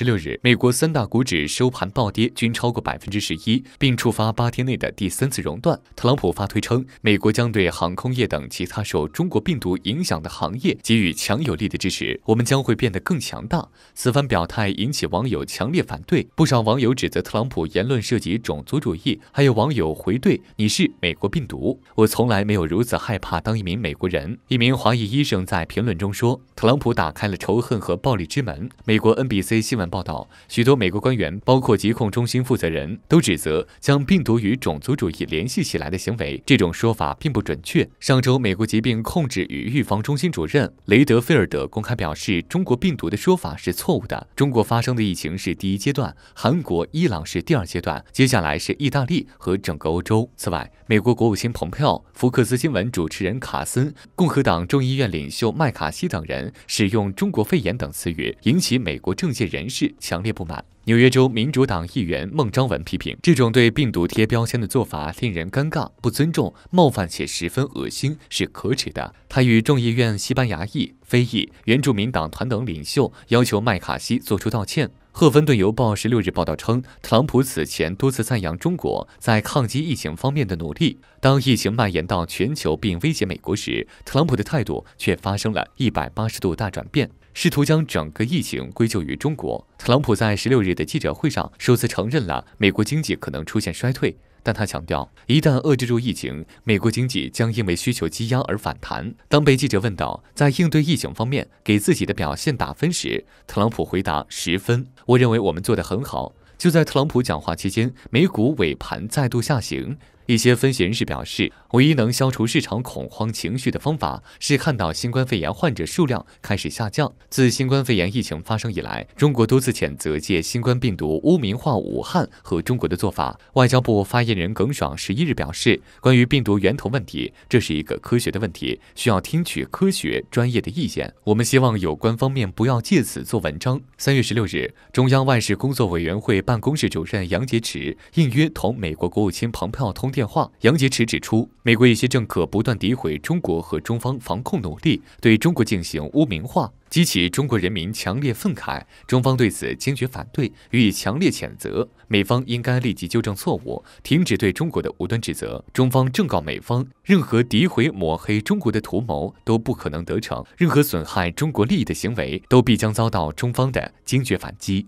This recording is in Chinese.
十六日，美国三大股指收盘暴跌，均超过百分之十一，并触发八天内的第三次熔断。特朗普发推称，美国将对航空业等其他受中国病毒影响的行业给予强有力的支持，我们将会变得更强大。此番表态引起网友强烈反对，不少网友指责特朗普言论涉及种族主义，还有网友回怼：“你是美国病毒，我从来没有如此害怕当一名美国人。”一名华裔医生在评论中说：“特朗普打开了仇恨和暴力之门。”美国 NBC 新闻。报道，许多美国官员，包括疾控中心负责人，都指责将病毒与种族主义联系起来的行为。这种说法并不准确。上周，美国疾病控制与预防中心主任雷德菲尔德公开表示，中国病毒的说法是错误的。中国发生的疫情是第一阶段，韩国、伊朗是第二阶段，接下来是意大利和整个欧洲。此外，美国国务卿蓬佩奥、福克斯新闻主持人卡森、共和党众议院领袖麦卡锡等人使用“中国肺炎”等词语，引起美国政界人士。强烈不满。纽约州民主党议员孟昭文批评这种对病毒贴标签的做法令人尴尬、不尊重、冒犯且十分恶心，是可耻的。他与众议院西班牙裔、非裔、原住民党团等领袖要求麦卡锡作出道歉。《赫芬顿邮报》十六日报道称，特朗普此前多次赞扬中国在抗击疫情方面的努力。当疫情蔓延到全球并威胁美国时，特朗普的态度却发生了一百八十度大转变，试图将整个疫情归咎于中国。特朗普在十六日的记者会上首次承认了美国经济可能出现衰退。但他强调，一旦遏制住疫情，美国经济将因为需求积压而反弹。当被记者问到在应对疫情方面给自己的表现打分时，特朗普回答十分。我认为我们做得很好。就在特朗普讲话期间，美股尾盘再度下行。一些分析人士表示，唯一能消除市场恐慌情绪的方法是看到新冠肺炎患者数量开始下降。自新冠肺炎疫情发生以来，中国多次谴责借新冠病毒污名化武汉和中国的做法。外交部发言人耿爽十一日表示，关于病毒源头问题，这是一个科学的问题，需要听取科学专业的意见。我们希望有关方面不要借此做文章。三月十六日，中央外事工作委员会办公室主任杨洁篪应约同美国国务卿蓬佩奥通电。电话，杨洁篪指出，美国一些政客不断诋毁中国和中方防控努力，对中国进行污名化，激起中国人民强烈愤慨。中方对此坚决反对，予以强烈谴责。美方应该立即纠正错误，停止对中国的无端指责。中方正告美方，任何诋毁抹黑中国的图谋都不可能得逞，任何损害中国利益的行为都必将遭到中方的坚决反击。